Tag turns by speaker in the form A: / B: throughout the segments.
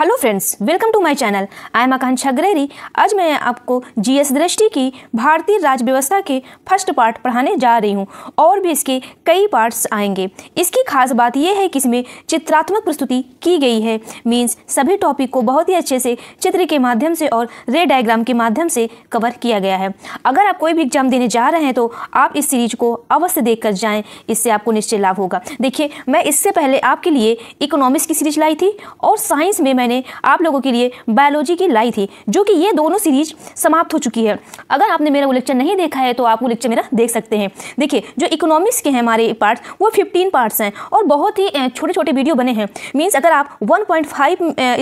A: Hello friends welcome to my channel I am Akanksha ग्रेरी आज मैं आपको जीएस दृष्टि की भारतीय राज्य व्यवस्था के फर्स्ट पार्ट पढ़ाने जा रही हूं और भी इसके कई पार्ट्स आएंगे इसकी खास बात यह है कि इसमें चित्रात्मक प्रस्तुति की गई है मींस सभी टॉपिक को बहुत ही अच्छे से चित्र के माध्यम से और रे डायग्राम के माध्यम से कवर किया गया है अगर आप कोई भी एग्जाम देने जा रहे हैं तो आप इस सीरीज को अवश्य देख कर जाएँ इससे आपको निश्चय लाभ होगा देखिए मैं इससे पहले आपके लिए इकोनॉमिक्स की सीरीज लाई थी और साइंस में मैं मैंने आप लोगों के लिए बायोलॉजी की लाई थी जो कि ये दोनों सीरीज समाप्त हो चुकी है अगर आपने मेरा वो लेक्चर नहीं देखा है तो आप वो लेक्चर मेरा देख सकते हैं देखिए जो इकोनॉमिक्स के हैं हमारे पार्ट वो फिफ्टीन पार्ट्स हैं और बहुत ही छोटे छोटे वीडियो बने हैं मीन्स अगर आप वन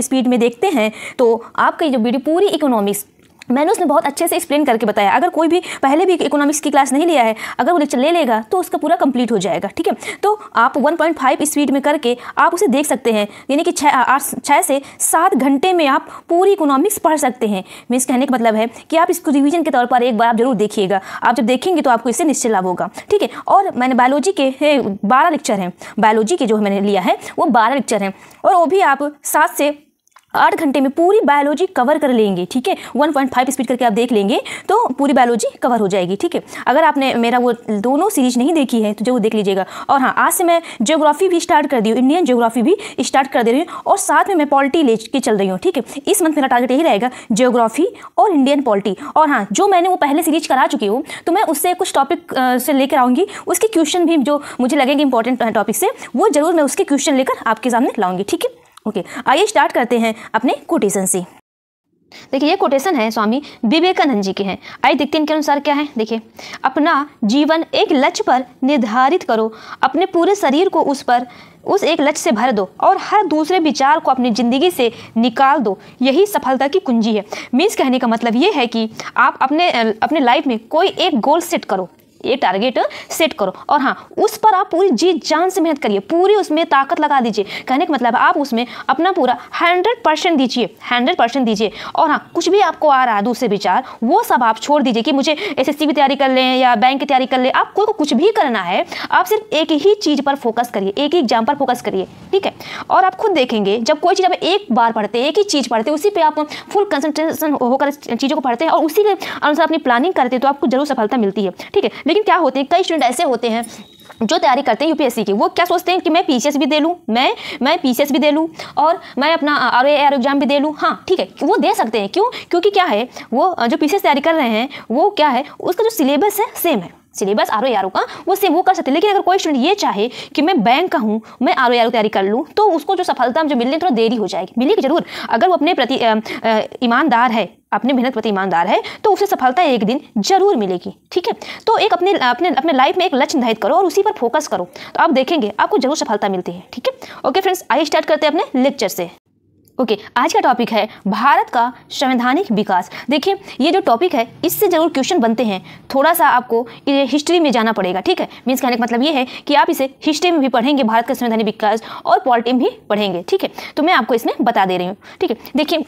A: स्पीड में देखते हैं तो आपकी जो वीडियो पूरी इकोनॉमिक्स मैंने उसने बहुत अच्छे से एक्सप्लेन करके बताया अगर कोई भी पहले भी इकोनॉमिक्स की क्लास नहीं लिया है अगर वो लेक्चर ले लेगा तो उसका पूरा कंप्लीट हो जाएगा ठीक है तो आप 1.5 स्पीड में करके आप उसे देख सकते हैं यानी कि छः आठ छः से सात घंटे में आप पूरी इकोनॉमिक्स पढ़ सकते हैं मीन्स कहने का मतलब है कि आप इसको रिविजन के तौर पर एक बार आप जरूर देखिएगा आप जब देखेंगे तो आपको इससे निश्चय लाभ होगा ठीक है और मैंने बायोलॉजी के बारह लेक्चर हैं बायोलॉजी के जो मैंने लिया है वो बारह लेक्चर हैं और वो भी आप सात से आठ घंटे में पूरी बायोलॉजी कवर कर लेंगे ठीक है वन पॉइंट फाइव स्पीड करके आप देख लेंगे तो पूरी बायोलॉजी कवर हो जाएगी ठीक है अगर आपने मेरा वो दोनों सीरीज नहीं देखी है तो जरूर देख लीजिएगा और हाँ आज से मैं जियोग्राफी भी स्टार्ट कर दी हूँ इंडियन ज्योग्राफी भी स्टार्ट कर दे रही हूँ और साथ में मैं पॉलिटी ले के चल रही हूँ ठीक है इस मंथ मेरा टारगेट यही रहेगा जियोग्राफी और इंडियन पॉलिटी और हाँ जो मैंने वो पहले सीरीज करा चुकी हूँ तो मैं उससे कुछ टॉपिक से लेकर आऊँगी उसके क्वेश्चन भी जो मुझे लगेंगे इंपॉर्टेंट टॉपिक से वो जरूर मैं उसके क्वेश्चन लेकर आपके सामने लाऊंगी ठीक है ओके आइए स्टार्ट करते हैं अपने कोटेशन से देखिए ये कोटेशन है स्वामी विवेकानंद जी के हैं आइए देखते हैं इनके अनुसार क्या है देखिए अपना जीवन एक लक्ष्य पर निर्धारित करो अपने पूरे शरीर को उस पर उस एक लक्ष्य से भर दो और हर दूसरे विचार को अपनी ज़िंदगी से निकाल दो यही सफलता की कुंजी है मीन्स कहने का मतलब ये है कि आप अपने अपने लाइफ में कोई एक गोल सेट करो ये टारगेट सेट करो और हाँ उस पर आप पूरी जी जान से मेहनत करिए पूरी उसमें ताकत लगा दीजिए कहने का मतलब आप उसमें अपना पूरा हंड्रेड परसेंट दीजिए हंड्रेड परसेंट दीजिए और हाँ कुछ भी आपको आ रहा है दूसरे विचार वो सब आप छोड़ दीजिए कि मुझे एस की तैयारी कर लें या बैंक की तैयारी कर लें आपको तो कुछ भी करना है आप सिर्फ एक ही चीज़ पर फोकस करिए एक ही एग्जाम पर फोकस करिए ठीक है और आप खुद देखेंगे जब कोई चीज़ आप एक बार पढ़ते हैं एक ही चीज़ पढ़ते हैं उसी पर आप फुल कंसनट्रेशन होकर चीज़ों को पढ़ते हैं और उसी के अनुसार अपनी प्लानिंग करते हैं तो आपको जरूर सफलता मिलती है ठीक है लेकिन क्या होते हैं कई स्टूडेंट ऐसे होते हैं जो तैयारी करते हैं यूपीएससी की वो क्या सोचते हैं कि मैं पीसीएस भी दे लूँ मैं मैं पीसीएस भी दे लूँ और मैं अपना आर आर एग्जाम भी दे लूँ हाँ ठीक है वो दे सकते हैं क्यों क्योंकि क्या है वो जो पीसीएस तैयारी कर रहे हैं वो क्या है उसका जो सिलेबस है सेम है syllabus R O R O का वो सेम वो कर सकते लेकिन अगर कोई स्टूडेंट ये चाहे कि मैं बैंक का हूँ मैं आर ओ आर ओ तैयारी कर लूँ तो उसको जो सफलता जो मिलने थोड़ा देरी हो जाएगी मिलेगी जरूर अगर वो अपने प्रति ईमानदार है अपने मेहनत प्रति ईमानदार है तो उसे सफलता एक दिन जरूर मिलेगी ठीक है तो एक अपने अपने अपने लाइफ में एक लक्ष्य निर्धारित करो और उसी पर फोकस करो तो आप देखेंगे आपको जरूर सफलता मिलती है ठीक है ओके फ्रेंड्स आइए स्टार्ट करते हैं अपने लेक्चर से ओके okay, आज का टॉपिक है भारत का संवैधानिक विकास देखिए ये जो टॉपिक है इससे जरूर क्वेश्चन बनते हैं थोड़ा सा आपको ये हिस्ट्री में जाना पड़ेगा ठीक है मीन्स कहने का मतलब ये है कि आप इसे हिस्ट्री में भी पढ़ेंगे भारत का संवैधानिक विकास और पॉलिटी भी पढ़ेंगे ठीक है तो मैं आपको इसमें बता दे रही हूँ ठीक है देखिए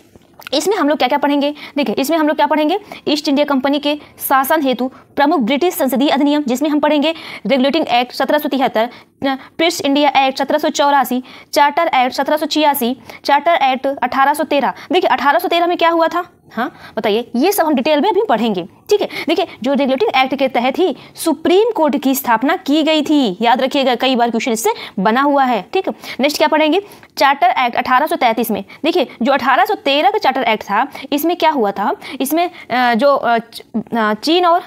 A: इसमें हम लोग क्या क्या पढ़ेंगे देखिए इसमें हम लोग क्या पढ़ेंगे ईस्ट इंडिया कंपनी के शासन हेतु प्रमुख ब्रिटिश संसदीय अधिनियम जिसमें हम पढ़ेंगे रेगुलेटिंग एक्ट सत्रह सौ तिहत्तर प्रिस्ट इंडिया एक्ट सत्रह सौ चौरासी चार्टर एक्ट सत्रह सौ छियासी चार्टर एक्ट अठारह सौ तेरह देखिए अठारह सौ तेरह में क्या हुआ था हाँ बताइए ये सब हम डिटेल में अभी पढ़ेंगे ठीक है देखिए जो रेगुलेटिंग एक्ट के तहत ही सुप्रीम कोर्ट की स्थापना की गई थी याद रखिएगा कई बार क्वेश्चन इससे बना हुआ है ठीक नेक्स्ट क्या पढ़ेंगे चार्टर एक्ट 1833 में देखिए जो 1813 का चार्टर एक्ट था इसमें क्या हुआ था इसमें जो चीन और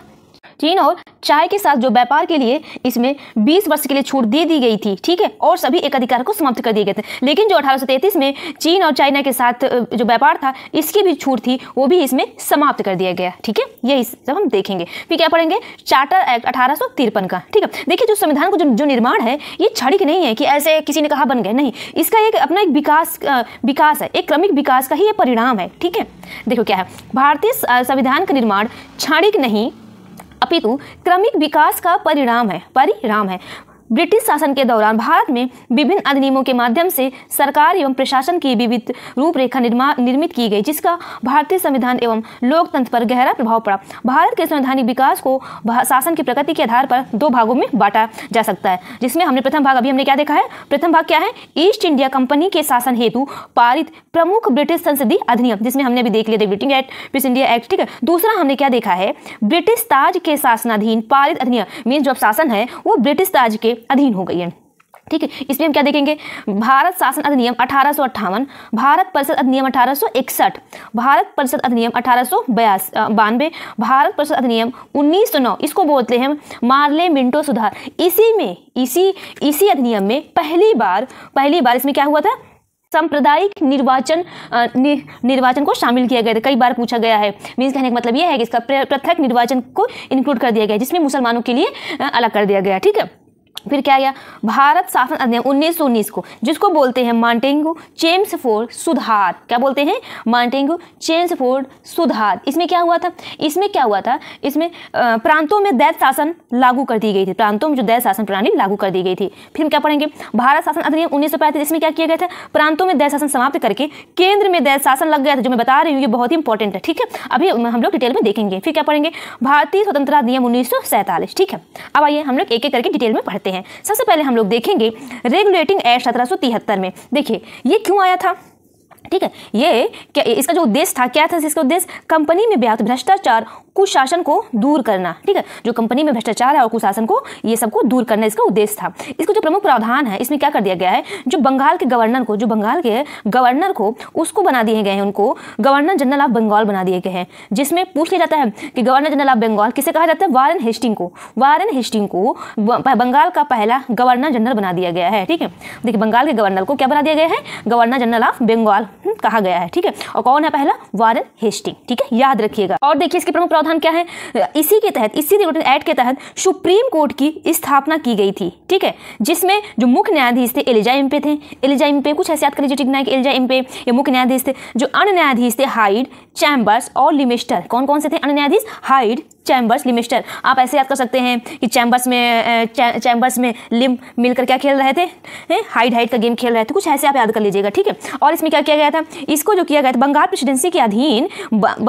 A: चीन और चाय के साथ जो व्यापार के लिए इसमें 20 वर्ष के लिए छूट दे दी गई थी ठीक है और सभी एक अधिकार को समाप्त कर दिए गए थे लेकिन जो अठारह में चीन और चाइना के साथ जो व्यापार था इसकी भी छूट थी वो भी इसमें समाप्त कर दिया गया ठीक है यही सब हम देखेंगे फिर क्या पढ़ेंगे चार्टर एक्ट अठारह का ठीक है देखिए जो संविधान को जो, जो निर्माण है ये क्षणिक नहीं है कि ऐसे किसी ने कहा बन गए नहीं इसका एक अपना एक विकास विकास है एक क्रमिक विकास का ही ये परिणाम है ठीक है देखो क्या है भारतीय संविधान का निर्माण क्षणिक नहीं अपितु क्रमिक विकास का परिणाम है परिणाम है ब्रिटिश शासन के दौरान भारत में विभिन्न अधिनियमों के माध्यम से सरकार एवं प्रशासन की विविध रूपरेखा निर्मित की गई जिसका भारतीय संविधान एवं लोकतंत्र पर गहरा प्रभाव पड़ा भारत के संवैधानिक विकास को शासन की प्रगति के आधार पर दो भागों में बांटा जा सकता है जिसमें हमने प्रथम भाग अभी हमने क्या देखा है प्रथम भाग क्या है ईस्ट इंडिया कंपनी के शासन हेतु पारित प्रमुख ब्रिटिश संसदीय अधिनियम जिसमें हमने अभी देख लिया था ब्रिटिश एक्ट इंडिया एक्ट ठीक है दूसरा हमने क्या देखा है ब्रिटिश ताज के शासनाधीन पारित अधिनियम मीन जो शासन है वो ब्रिटिश ताज के अधीन हो गई है ठीक है इसमें हम क्या देखेंगे भारत शासन अधिनियम अठारह भारत परिषद अधिनियम अठारह भारत परिषद अधिनियम अठारह बानवे भारत परिषद अधिनियम 1909 इसको बोलते हैं मार्ले मिंटो सुधार इसी में इसी इसी अधिनियम में पहली बार पहली बार इसमें क्या हुआ था सांप्रदायिक निर्वाचन नि, निर्वाचन को शामिल किया गया था कई बार पूछा गया है मीन्स कहने का मतलब यह है कि इसका पृथक निर्वाचन को इंक्लूड कर दिया गया जिसमें मुसलमानों के लिए अलग कर दिया गया ठीक है फिर क्या गया भारत शासन अधिनियम उन्नीस सौ उन्नीस को जिसको बोलते हैं मांटेंगो चेम्स फोर्ड सुधार क्या बोलते हैं मांटेंगो चेम्स फोर्ड सुधार इसमें क्या हुआ था इसमें क्या हुआ था इसमें प्रांतों में दैत शासन लागू कर दी गई थी प्रांतों में जो दैत शासन प्रणाली लागू कर दी गई थी फिर हम क्या पढ़ेंगे भारत शासन अधिनियम उन्नीस सौ इसमें क्या किया गया था प्रांतों में दैत शासन समाप्त करके केंद्र में दैत शासन लग गया था जो मैं बता रही हूँ ये बहुत ही इंपॉर्टेंट है ठीक है अभी हम लोग डिटेल में देखेंगे फिर क्या पढ़ेंगे भारतीय स्वतंत्रता अधिनियम उन्नीस ठीक है अब आइए हम लोग एक एक करके डिटेल में पढ़ते करते हैं सबसे पहले हम लोग देखेंगे रेगुलेटिंग एक्ट सत्रह में देखिए ये क्यों आया था ठीक है ये क्या इसका जो उद्देश्य था क्या था इसका उद्देश्य कंपनी में व्याप्त भ्रष्टाचार कुशासन को दूर करना ठीक है जो कंपनी में भ्रष्टाचार है और कुशासन को ये सबको दूर करना इसका उद्देश्य था इसका जो प्रमुख प्रावधान है इसमें क्या कर दिया गया है जो बंगाल के गवर्नर को जो बंगाल के गवर्नर को उसको बना दिए गए हैं उनको गवर्नर जनरल ऑफ बंगाल बना दिए गए हैं जिसमें पूछ लिया जाता है कि गवर्नर जनरल ऑफ बंगाल किसे कहा जाता है वारन हेस्टिंग को वारन हेस्टिंग को बंगाल का पहला गवर्नर जनरल बना दिया गया है ठीक है देखिए बंगाल के गवर्नर को क्या बना दिया गया है गवर्नर जनरल ऑफ बंगाल हम्म, कहा गया है ठीक है और कौन है पहला वारन हेस्टिंग ठीक है याद रखिएगा और देखिए इसके प्रमुख प्रावधान क्या है इसी के तहत इसी एक्ट के तहत सुप्रीम कोर्ट की स्थापना की गई थी ठीक है जिसमें जो मुख्य न्यायाधीश थे एलिजा एम्पे थे एलिजा एम्पे कुछ ऐसे याद कर लीजिए ठीक ना कि एलिजा एम्पे या मुख्य न्यायाधीश थे जो अन्य न्यायाधीश थे हाइड चैम्बर्स और लिमिस्टर कौन कौन से थे अन्य न्यायाधीश हाइड चैम्बर्स लिमिस्टर आप ऐसे याद कर सकते हैं कि चैम्बर्स में चैम्बर्स में लिम मिलकर क्या खेल रहे थे हाइड हाइड का गेम खेल रहे थे कुछ ऐसे आप याद कर लीजिएगा ठीक है और इसमें क्या किया गया था इसको जो किया गया था बंगाल प्रेसिडेंसी के अधीन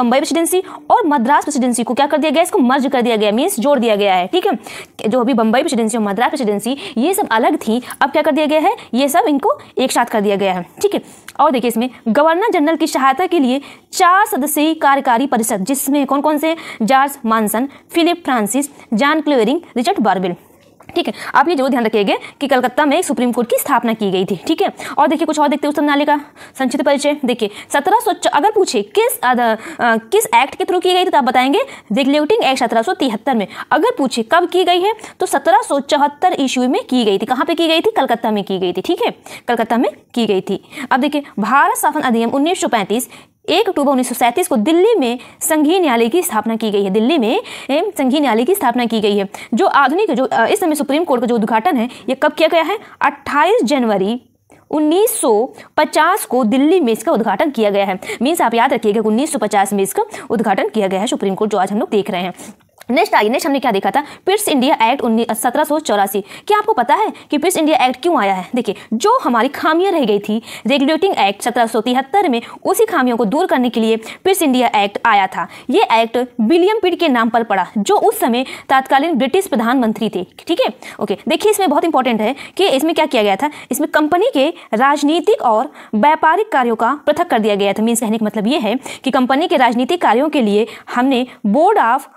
A: बंबई प्रेसिडेंसी और मद्रास प्रेसिडेंसी को क्या कर दिया गया इसको मर्ज कर दिया गया मीन्स जोड़ दिया गया है ठीक है जो अभी बंबई प्रेसिडेंसी और मद्रास प्रेसिडेंसी ये सब अलग थी अब क्या कर दिया गया है ये सब इनको एक साथ कर दिया गया है ठीक है और देखिए इसमें गवर्नर जनरल की सहायता के लिए चार सदस्यीय कार्यकारी परिषद जिसमें कौन कौन से George Monson Philip Francis John Clavering Richard Barwell ठीक है आप ये जो ध्यान रखिएगा कि कलकत्ता में सुप्रीम कोर्ट की स्थापना की गई थी ठीक है और देखिए कुछ और देखते हैं नाले का संक्षिप्त परिचय देखिए सत्रह अगर पूछे किस अद, आ, किस एक्ट के थ्रू की गई थी तो आप बताएंगे रेगुलेटिंग एक्ट सत्रह में अगर पूछे कब की गई है तो सत्रह सौ चौहत्तर ईस्वी में की गई थी कहाँ पर की गई थी कलकत्ता में की गई थी ठीक है कलकत्ता में की गई थी अब देखिए भारत शासन अधिनियम उन्नीस एक अक्टूबर उन्नीस को दिल्ली में संघीय न्यायालय की स्थापना की गई है दिल्ली में संघीय न्यायालय की स्थापना की गई है जो आधुनिक जो इस समय सुप्रीम कोर्ट का जो उद्घाटन है ये कब किया गया है 28 जनवरी 1950 को दिल्ली में इसका उद्घाटन किया गया है मीन्स आप याद रखिएगा उन्नीस सौ में इसका उद्घाटन किया गया है सुप्रीम कोर्ट जो आज हम लोग देख रहे हैं नेक्स्ट आइए नेक्स्ट हमने क्या देखा था पिट्स इंडिया एक्ट उन्नीस सत्रह सौ चौरासी क्या आपको पता है कि पिट्स इंडिया एक्ट क्यों आया है देखिए जो हमारी खामियां रह गई थी रेगुलेटिंग एक्ट सत्रह सौ तिहत्तर में उसी खामियों को दूर करने के लिए पिट्स इंडिया एक्ट आया था ये एक्ट विलियम पिट के नाम पर पड़ा जो उस समय तत्कालीन ब्रिटिश प्रधानमंत्री थे ठीक है ओके देखिए इसमें बहुत इंपॉर्टेंट है कि इसमें क्या किया गया था इसमें कंपनी के राजनीतिक और व्यापारिक कार्यों का पृथक कर दिया गया था मीन्स कहने का मतलब ये है कि कंपनी के राजनीतिक कार्यों के लिए हमने बोर्ड ऑफ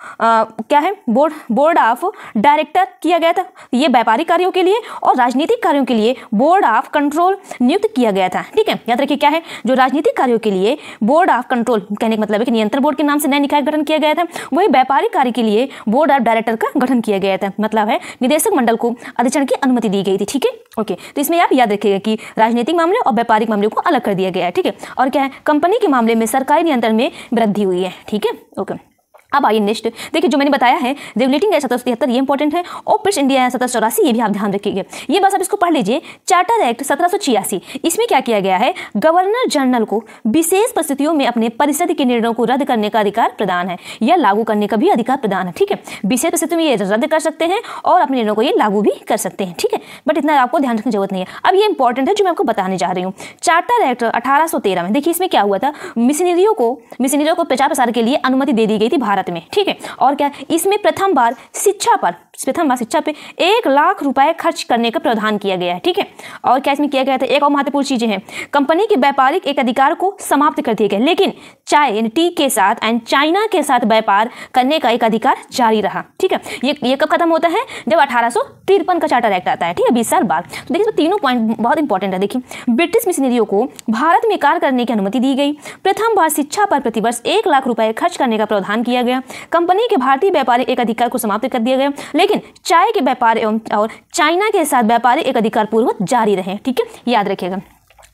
A: क्या है बोर्ड बोर्ड ऑफ डायरेक्टर किया गया था ये व्यापारिक कार्यों के लिए और राजनीतिक कार्यों के लिए बोर्ड ऑफ कंट्रोल नियुक्त किया गया था ठीक है याद रखिए क्या है जो राजनीतिक कार्यों के लिए बोर्ड ऑफ कंट्रोल कहने का मतलब है कि नियंत्रण बोर्ड के नाम से नया निकाय गठन किया गया था वही व्यापारिक कार्य के लिए बोर्ड ऑफ डायरेक्टर का गठन किया गया था मतलब है निदेशक मंडल को अधिक्षण की अनुमति दी गई थी ठीक है ओके तो इसमें आप याद रखिएगा कि राजनीतिक मामले और व्यापारिक मामले को अलग कर दिया गया है ठीक है और क्या है कंपनी के मामले में सरकारी नियंत्रण में वृद्धि हुई है ठीक है ओके अब आइए नेक्स्ट देखिए जो मैंने बताया है रेगुलेटिंग एक्ट सत्रह सौ तिहत्तर ये इंपॉर्टेंट है और पिट्स इंडिया सत्रह सौ चौरासी ये भी आप ध्यान रखिएगा ये बस आप इसको पढ़ लीजिए चार्टर एक्ट सत्रह सौ छियासी इसमें क्या किया गया है गवर्नर जनरल को विशेष परिस्थितियों में अपने परिषद के निर्णयों को रद्द करने का अधिकार प्रदान है या लागू करने का भी अधिकार प्रदान है ठीक है विशेष परिस्थितियों में ये रद्द कर सकते हैं और अपने निर्णयों को ये लागू भी कर सकते हैं ठीक है बट इतना आपको ध्यान रखने की जरूरत नहीं है अब ये इंपॉर्टेंट है जो मैं आपको बताने जा रही हूँ चार्टर एक्ट अठारह में देखिए इसमें क्या हुआ था मिशनरियों को मिशनरियों को प्रचार प्रसार के लिए अनुमति दे दी गई थी भारत भारत में ठीक है और क्या इसमें प्रथम बार शिक्षा पर प्रथम बार शिक्षा पे एक लाख रुपए खर्च करने का प्रावधान किया गया है ठीक है और क्या इसमें किया गया था एक और महत्वपूर्ण चीज़ें हैं कंपनी के व्यापारिक एक अधिकार को समाप्त कर दिए गए लेकिन चाय टी के साथ एंड चाइना के साथ व्यापार करने का एक अधिकार जारी रहा ठीक है ये ये कब खत्म होता है जब अठारह का चार्टर एक्ट आता है ठीक है बीस साल बाद तो देखिए तो तीनों पॉइंट बहुत इंपॉर्टेंट है देखिए ब्रिटिश मिशनरियों को भारत में कार्य करने की अनुमति दी गई प्रथम बार शिक्षा पर प्रतिवर्ष एक लाख रुपए खर्च करने का प्रावधान किया गया गया कंपनी के भारतीय व्यापारिक एक अधिकार को समाप्त कर दिया गया लेकिन चाय के व्यापार एवं और चाइना के साथ व्यापारिक एक अधिकार पूर्वक जारी रहे ठीक है याद रखिएगा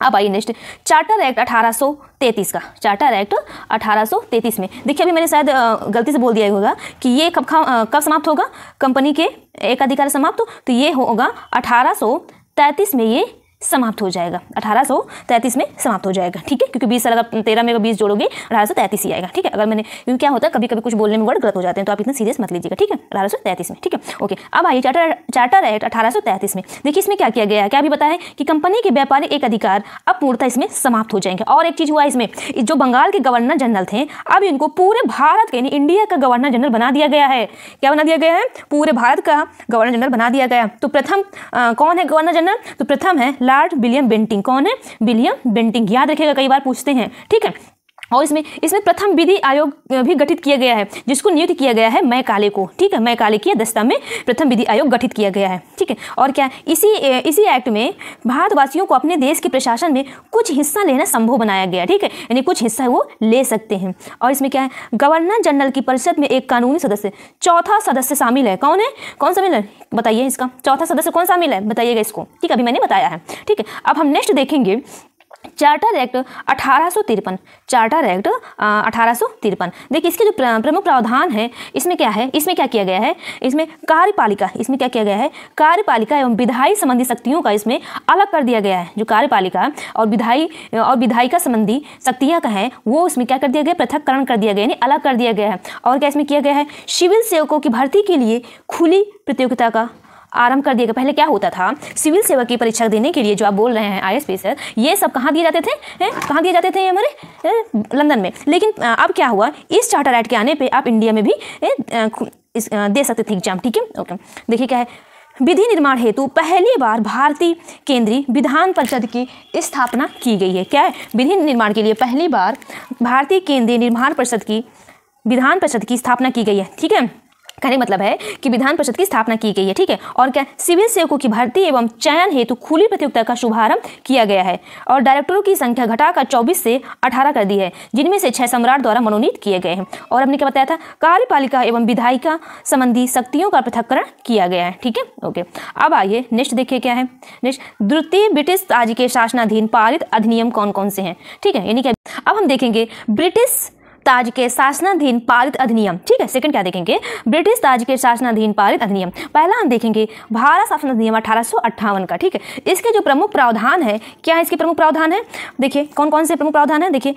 A: अब आइए नेक्स्ट चार्टर एक्ट 1833 का चार्टर एक्ट 1833 में देखिए अभी मैंने शायद गलती से बोल दिया होगा कि ये कब कब समाप्त होगा कंपनी के एकाधिकार समाप्त तो ये होगा 1833 में ये समाप्त हो जाएगा अठारह सौ में समाप्त हो जाएगा ठीक है क्योंकि बीस साल अगर तेरह में अगर बीस जोड़ोगे अठारह सौ तैतीस ही आएगा ठीक है अगर मैंने क्योंकि क्या होता है कभी कभी कुछ बोलने में वर्ड गलत हो जाते हैं तो आप इतना सीरियस मत लीजिएगा ठीक है अठारह सौ तैतीस में ठीक है ओके अब आइए चार्टर चार्टर एक्ट अठारह सौ तैंतीस में देखिए इसमें क्या किया गया है क्या अभी बताया कि कंपनी के व्यापारी एक अधिकार अब पूर्णतः इसमें समाप्त हो जाएंगे और एक चीज़ हुआ इसमें जो बंगाल के गवर्नर जनरल थे अब इनको पूरे भारत के यानी इंडिया का गवर्नर जनरल बना दिया गया है क्या बना दिया गया है पूरे भारत का गवर्नर जनरल बना दिया गया तो प्रथम कौन है गवर्नर जनरल तो प्रथम है विलार्ड विलियम बेंटिंग कौन है विलियम बेंटिंग याद रखेगा कई बार पूछते हैं ठीक है और इसमें इसमें प्रथम विधि आयोग भी गठित किया गया है जिसको नियुक्त किया गया है मैं काले को ठीक है मैं काले की अध्यक्षता में प्रथम विधि आयोग गठित किया गया है ठीक है और क्या इसी इसी एक्ट में भारतवासियों को अपने देश के प्रशासन में कुछ हिस्सा लेना संभव बनाया गया ठीक है यानी कुछ हिस्सा वो ले सकते हैं और इसमें क्या है गवर्नर जनरल की परिषद में एक कानूनी सदस्य चौथा सदस्य शामिल है कौन है कौन शामिल है बताइए इसका चौथा सदस्य कौन शामिल है बताइएगा इसको ठीक है अभी मैंने बताया है ठीक है अब हम नेक्स्ट देखेंगे चार्टर एक्ट अठारह चार्टर एक्ट अठारह देखिए इसके जो प्रमुख प्रावधान है इसमें क्या है इसमें क्या किया गया है इसमें कार्यपालिका इसमें क्या किया गया है कार्यपालिका एवं विधायी संबंधी शक्तियों का इसमें अलग कर दिया गया है जो कार्यपालिका और विधायी और विधायिका संबंधी शक्तियाँ का है वो इसमें क्या कर दिया गया पृथककरण कर दिया गया यानी अलग कर दिया गया है और क्या इसमें किया गया है सिविल सेवकों की भर्ती के लिए खुली प्रतियोगिता का आरंभ कर दिया गया पहले क्या होता था सिविल सेवा की परीक्षा देने के लिए जो आप बोल रहे हैं आई सर ये सब कहाँ दिए जाते थे कहाँ दिए जाते थे हमारे लंदन में लेकिन अब क्या हुआ इस चार्टर एक्ट के आने पर आप इंडिया में भी इस दे सकते थे एग्जाम ठीक है ओके देखिए क्या है विधि निर्माण हेतु पहली बार भारतीय केंद्रीय विधान परिषद की स्थापना की गई है क्या है विधि निर्माण के लिए पहली बार भारतीय केंद्रीय निर्माण परिषद की विधान परिषद की स्थापना की गई है ठीक है कहने मतलब है कि विधान परिषद की स्थापना की गई है ठीक है और क्या सिविल सेवकों की भर्ती एवं चयन हेतु खुली प्रतियोगिता का शुभारंभ किया गया है और डायरेक्टरों की संख्या घटाकर 24 से 18 कर दी है जिनमें से छह सम्राट द्वारा मनोनीत किए गए हैं और हमने क्या बताया था कार्यपालिका एवं विधायिका संबंधी शक्तियों का पृथककरण किया गया है ठीक है ओके अब आइए नेक्स्ट देखिए क्या है नेक्स्ट द्वितीय ब्रिटिश राज्य के शासनाधीन पारित अधिनियम कौन कौन से हैं ठीक है यानी क्या अब हम देखेंगे ब्रिटिश ताज के शासनाधीन पारित अधिनियम ठीक है सेकंड क्या देखेंगे ब्रिटिश ताज के शासनाधीन पारित अधिनियम पहला हम देखेंगे भारत शासन अधिनियम अठारह का ठीक है इसके जो प्रमुख प्रावधान है क्या इसके प्रमुख प्रावधान है देखिए कौन कौन से प्रमुख प्रावधान है देखिए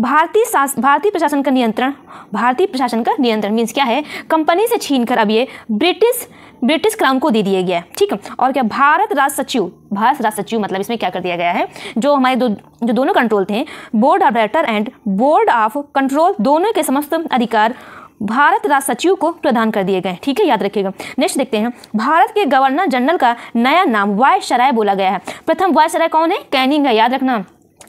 A: भारतीय भारतीय प्रशासन का नियंत्रण भारतीय प्रशासन का नियंत्रण मीन्स क्या है कंपनी से छीन कर अब ये ब्रिटिश ब्रिटिश क्राउन को दे दिया गया है ठीक है और क्या भारत राज सचिव भारत राज सचिव मतलब इसमें क्या कर दिया गया है जो हमारे दो जो दोनों कंट्रोल थे board of director and board of control दोनों के समस्त अधिकार भारत राज सचिव को प्रदान कर दिए गए ठीक है याद रखिएगा नेक्स्ट देखते हैं भारत के गवर्नर जनरल का नया नाम वाय बोला गया है प्रथम वाय कौन है कैनिंग है याद रखना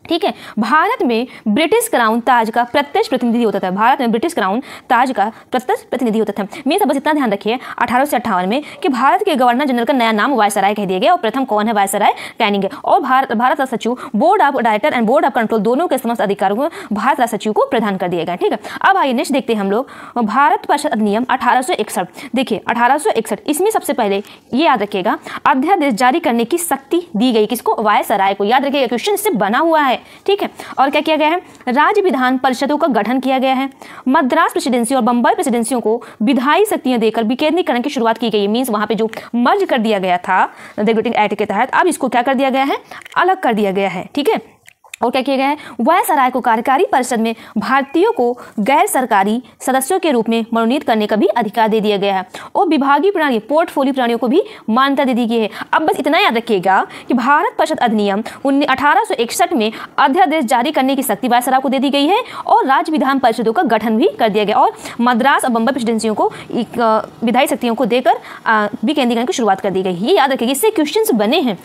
A: ठीक है भारत में ब्रिटिश क्राउन ताज का प्रत्यक्ष प्रतिनिधि होता था भारत में ब्रिटिश क्राउन ताज का प्रत्यक्ष प्रतिनिधि होता था मेरे सब बस इतना ध्यान रखिए अठारह में कि भारत के गवर्नर जनरल का नया नाम वायसराय कह दिया गया और प्रथम कौन है वायसराय कैनिंग और भारत भारत का सचिव board of director and board of control दोनों के समस्त अधिकारों को भारत का सचिव को प्रदान कर दिया गया ठीक है अब आइए नेक्स्ट देखते हैं हम लोग भारत परिषद अधिनियम अठारह देखिए अठारह इसमें सबसे पहले ये याद रखिएगा अध्यादेश जारी करने की शक्ति दी गई किसको वायसराय को याद रखिएगा क्वेश्चन इससे बना हुआ है है ठीक है और क्या किया गया है राज्य विधान परिषदों का गठन किया गया है मद्रास प्रेसिडेंसी और बंबई प्रेसिडेंसियों को विधायी शक्तियां देकर विकेंद्रीकरण की शुरुआत की गई मीन्स वहां पर जो मर्ज कर दिया गया था एक्ट के तहत अब इसको क्या कर दिया गया है अलग कर दिया गया है ठीक है और क्या किए गए हैं वह सराय को कार्यकारी परिषद में भारतीयों को गैर सरकारी सदस्यों के रूप में मनोनीत करने का भी अधिकार दे दिया गया है और विभागीय प्रणाली पोर्टफोलियो प्रणालियों को भी मान्यता दे दी गई है अब बस इतना याद रखिएगा कि भारत परिषद अधिनियम अठारह में अध्यादेश जारी करने की शक्ति वाय सराय को दे दी गई है और राज्य विधान परिषदों का गठन भी कर दिया गया और मद्रास और बम्बई प्रेसिडेंसियों को विधायी शक्तियों को देकर विकेंद्रीकरण की शुरुआत कर दी गई ये याद रखिएगा इससे क्वेश्चन बने हैं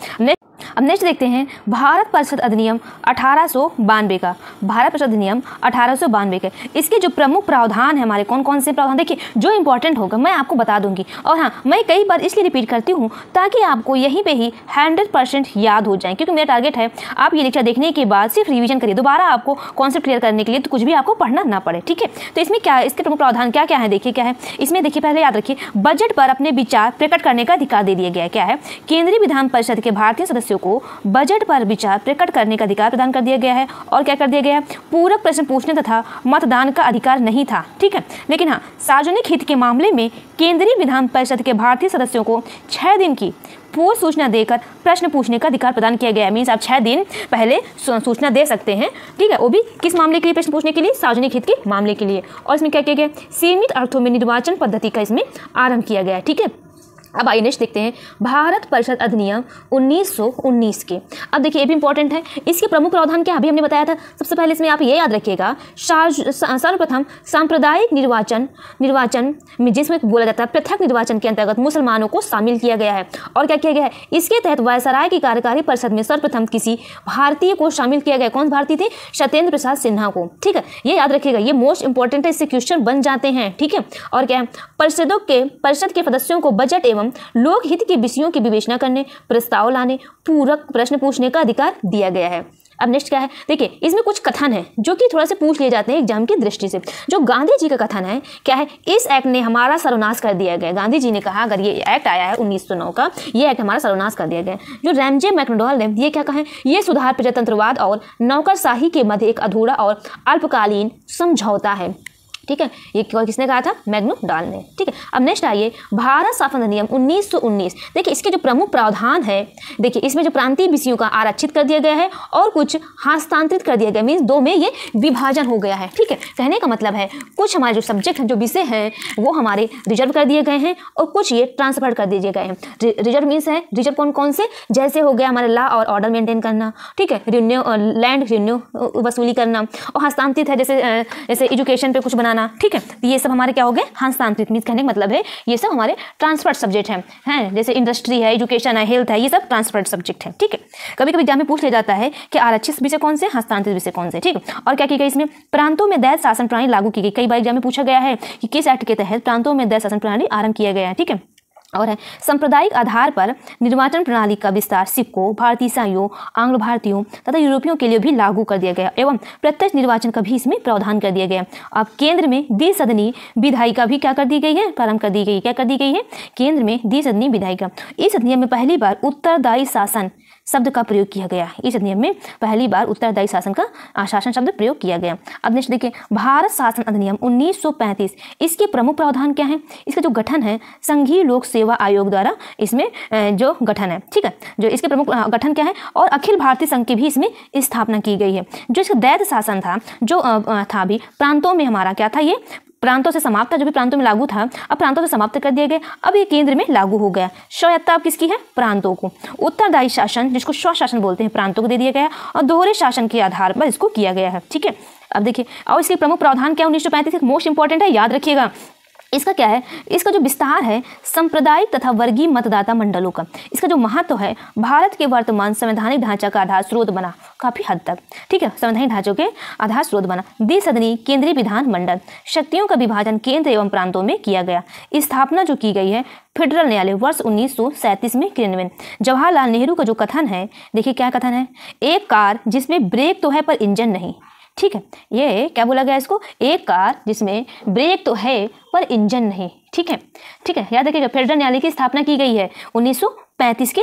A: अब नेक्स्ट देखते हैं भारत परिषद अधिनियम अठारह का भारत परिषद अधिनियम अठारह का इसके जो प्रमुख प्रावधान है हमारे कौन कौन से प्रावधान देखिए जो इंपॉर्टेंट होगा मैं आपको बता दूंगी और हाँ मैं कई बार इसलिए रिपीट करती हूँ ताकि आपको यहीं पे ही हंड्रेड परसेंट याद हो जाए क्योंकि मेरा टारगेट है आप ये लेक्चर देखने के बाद सिर्फ रिविजन करिए दोबारा आपको कॉन्सेप्ट क्लियर करने के लिए तो कुछ भी आपको पढ़ना ना पड़े ठीक है तो इसमें क्या इसके प्रमुख प्रावधान क्या क्या है देखिए क्या है इसमें देखिए पहले याद रखिए बजट पर अपने विचार प्रकट करने का अधिकार दे दिया गया क्या है केंद्रीय विधान परिषद के भारतीय सदस्य सदस्यों को बजट पर विचार प्रकट करने का अधिकार प्रदान कर दिया गया है और क्या कर दिया गया है पूरक प्रश्न पूछने तथा मतदान का अधिकार नहीं था ठीक है लेकिन हाँ सार्वजनिक हित के मामले में केंद्रीय विधान परिषद के भारतीय सदस्यों को छह दिन की पूर्व सूचना देकर प्रश्न पूछने का अधिकार प्रदान किया गया है मीन्स आप छह दिन पहले सूचना दे सकते हैं ठीक है वो भी किस मामले के लिए प्रश्न पूछने के लिए सार्वजनिक हित के मामले के लिए और इसमें क्या किया गया सीमित अर्थों में निर्वाचन पद्धति का इसमें आरंभ किया गया ठीक है थीके? अब आइए नेक्स्ट देखते हैं भारत परिषद अधिनियम 1919 के अब देखिए ये भी इंपॉर्टेंट है इसके प्रमुख प्रावधान क्या अभी हमने बताया था सबसे पहले इसमें आप ये याद रखिएगा सर्वप्रथम सांप्रदायिक निर्वाचन निर्वाचन में जिसमें बोला जाता है पृथक निर्वाचन के अंतर्गत मुसलमानों को शामिल किया गया है और क्या किया गया है इसके तहत वायसराय की कार्यकारी परिषद में सर्वप्रथम किसी भारतीय को शामिल किया गया कौन भारतीय थे सत्येंद्र प्रसाद सिन्हा को ठीक है ये याद रखिएगा ये मोस्ट इंपॉर्टेंट है इससे क्वेश्चन बन जाते हैं ठीक है और क्या है परिषदों के परिषद के सदस्यों को बजट एवं एवं लोकहित के विषयों की विवेचना करने प्रस्ताव लाने पूरक प्रश्न पूछने का अधिकार दिया गया है अब नेक्स्ट क्या है देखिए इसमें कुछ कथन है जो कि थोड़ा से पूछ लिए जाते हैं एग्जाम की दृष्टि से जो गांधी जी का कथन है क्या है इस एक्ट ने हमारा सर्वनाश कर दिया गया गांधी जी ने कहा अगर ये एक्ट आया है उन्नीस का ये एक्ट हमारा सर्वनाश कर दिया गया जो रैमजे मैकडोल ने ये क्या कहें ये सुधार प्रजातंत्रवाद और नौकरशाही के मध्य एक अधूरा और अल्पकालीन समझौता है ठीक है ये किसने कहा था मैग्नो डाल ने ठीक है अब नेक्स्ट आइए भारत शासन अधिनियम 1919 देखिए इसके जो प्रमुख प्रावधान है देखिए इसमें जो प्रांतीय विषयों का आरक्षित कर दिया गया है और कुछ हस्तांतरित कर दिया गया मीन्स दो में ये विभाजन हो गया है ठीक है कहने का मतलब है कुछ हमारे जो सब्जेक्ट जो विषय हैं वो हमारे रिजर्व कर दिए गए हैं और कुछ ये ट्रांसफर कर दिए गए हैं रिजर्व मीन्स है रिजर्व कौन कौन से जैसे हो गया हमारे लॉ और ऑर्डर मेंटेन करना ठीक है रिन्यू लैंड रिन्यू वसूली करना और हस्तांतरित है जैसे जैसे एजुकेशन पे कुछ बनाना करना ठीक है तो ये सब हमारे क्या हो गए हस्तांतरित हाँ, मीन कहने का मतलब है ये सब हमारे ट्रांसफर्ट सब्जेक्ट हैं हैं जैसे इंडस्ट्री है एजुकेशन है हेल्थ है ये सब ट्रांसफर्ट सब्जेक्ट है ठीक है कभी कभी एग्जाम में पूछ लिया जाता है कि आरक्षित विषय कौन से हस्तांतरित हाँ, विषय कौन से ठीक है और क्या की गई इसमें प्रांतों में दैत शासन प्रणाली लागू की गई कई बार एग्जाम में पूछा गया है कि किस एक्ट के तहत प्रांतों में दैत शासन प्रणाली आरंभ किया गया है ठीक है और है सांप्रदायिक आधार पर निर्वाचन प्रणाली का विस्तार सिक्कों भारतीय ईसाइयों आंग्ल भारतीयों तथा यूरोपियों के लिए भी लागू कर दिया गया एवं प्रत्यक्ष निर्वाचन का भी इसमें प्रावधान कर दिया गया अब केंद्र में द्विसदनी विधायिका भी क्या कर दी गई है प्रारंभ कर दी गई क्या कर दी गई है केंद्र में द्विसदनी विधायिका इस अधिनियम में पहली बार उत्तरदायी शासन शब्द का प्रयोग किया गया इस अधिनियम में पहली बार उत्तरदायी शासन का शासन शब्द प्रयोग किया गया अब नेक्स्ट देखिए भारत शासन अधिनियम 1935 इसके प्रमुख प्रावधान क्या है इसका जो गठन है संघीय लोक सेवा आयोग द्वारा इसमें जो गठन है ठीक है जो इसके प्रमुख गठन क्या है और अखिल भारतीय संघ की भी इसमें स्थापना की गई है जो इसका दैत शासन था जो था भी प्रांतों में हमारा क्या था ये प्रांतों से समाप्त था जो भी प्रांतों में लागू था अब प्रांतों से समाप्त कर दिया गया अब ये केंद्र में लागू हो गया स्वायत्ता अब किसकी है प्रांतों को उत्तरदायी शासन जिसको स्वशासन बोलते हैं प्रांतों को दे दिया गया और दोहरे शासन के आधार पर इसको किया गया है ठीक है अब देखिए और इसके प्रमुख प्रावधान क्या उन्नीस सौ पैंतीस मोस्ट इंपॉर्टेंट है याद रखिएगा इसका क्या है इसका जो विस्तार है सांप्रदायिक तथा वर्गीय मतदाता मंडलों का इसका जो महत्व है भारत के वर्तमान संवैधानिक ढांचा का आधार स्रोत बना काफ़ी हद तक ठीक है संवैधानिक ढांचों के आधार स्रोत बना सदनी केंद्रीय विधान मंडल शक्तियों का विभाजन केंद्र एवं प्रांतों में किया गया स्थापना जो की गई है फेडरल न्यायालय वर्ष उन्नीस में क्रियान्वयन जवाहरलाल नेहरू का जो कथन है देखिए क्या कथन है एक कार जिसमें ब्रेक तो है पर इंजन नहीं ठीक है ये क्या बोला गया इसको एक कार जिसमें ब्रेक तो है पर इंजन नहीं ठीक है ठीक है याद रखिएगा फेडरल न्यायालय की स्थापना की गई है 1935 के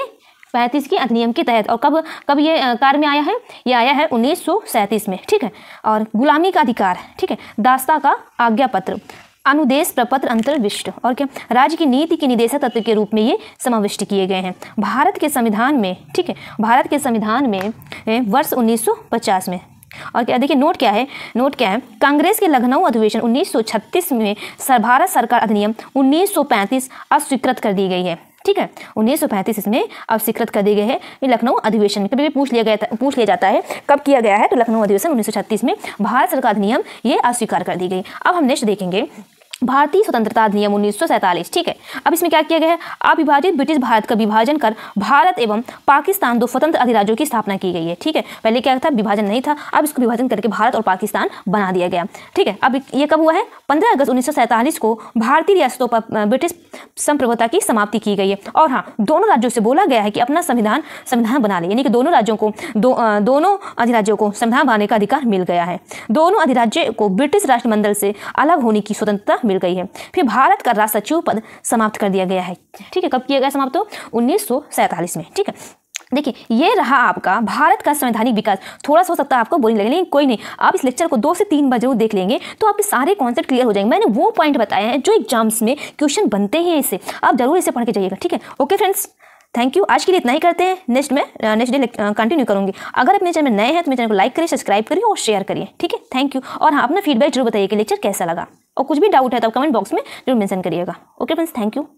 A: पैंतीस के अधिनियम के तहत और कब कब ये कार में आया है ये आया है उन्नीस में ठीक है और गुलामी का अधिकार ठीक है दास्ता का आज्ञा पत्र अनुदेश प्रपत्र अंतर्विष्ट और क्या राज्य की नीति के निदेशक तत्व के रूप में ये समाविष्ट किए गए हैं भारत के संविधान में ठीक है भारत के संविधान में वर्ष 1950 में और क्या देखिए नोट क्या है नोट क्या है कांग्रेस के लखनऊ अधिवेशन 1936 में भारत सरकार अधिनियम 1935 अस्वीकृत कर दी गई है ठीक है 1935 इसमें अस्वीकृत कर गई है ये लखनऊ अधिवेशन में कभी भी पूछ लिया गया था पूछ लिया जाता है कब किया गया है तो लखनऊ अधिवेशन 1936 में भारत सरकार अधिनियम ये अस्वीकार कर दी गई अब हम नेक्स्ट देखेंगे भारतीय स्वतंत्रता अधिनियम उन्नीस ठीक है अब इसमें क्या किया गया है अविभाजित ब्रिटिश भारत का विभाजन कर भारत एवं पाकिस्तान दो स्वतंत्र अधिराज्यों की स्थापना की गई है ठीक है पहले क्या था विभाजन नहीं था अब इसको विभाजन करके भारत और पाकिस्तान बना दिया गया ठीक है अब ये कब हुआ है पंद्रह अगस्त उन्नीस को भारतीय रियासतों पर ब्रिटिश संप्रभुता की समाप्ति की गई है और हाँ दोनों राज्यों से बोला गया है कि अपना संविधान संविधान बना ले यानी कि दोनों राज्यों को दोनों अधिराज्यों को संविधान बनाने का अधिकार मिल गया है दोनों अधिराज्य को ब्रिटिश राष्ट्रमंडल से अलग होने की स्वतंत्रता मिल गई है फिर भारत का राज सचिव पद समाप्त कर दिया गया है ठीक है कब किया गया समाप्त उन्नीस में ठीक है देखिए ये रहा आपका भारत का संवैधानिक विकास थोड़ा सा हो सकता है आपको बोरिंग लगे लेकिन कोई नहीं आप इस लेक्चर को दो से तीन बार जरूर देख लेंगे तो आपके सारे कॉन्सेप्ट क्लियर हो जाएंगे मैंने वो पॉइंट बताया है जो एग्जाम्स में क्वेश्चन बनते हैं इसे आप जरूर इसे पढ़ के जाइएगा ठीक है ओके फ्रेंड्स थैंक यू आज के लिए इतना ही करते हैं नेक्स्ट में नेक्स्ट डे कंटिन्यू करूँगी अगर अपने चैनल में नए हैं तो मेरे चैनल को लाइक करिए सब्सक्राइब करिए और शेयर करिए ठीक है थैंक यू और हाँ अपना फीडबैक जरूर बताइए कि लेक्चर कैसा लगा और कुछ भी डाउट है तो आप कमेंट बॉक्स में जरूर मैंशन करिएगा ओके फ्रेंड्स थैंक यू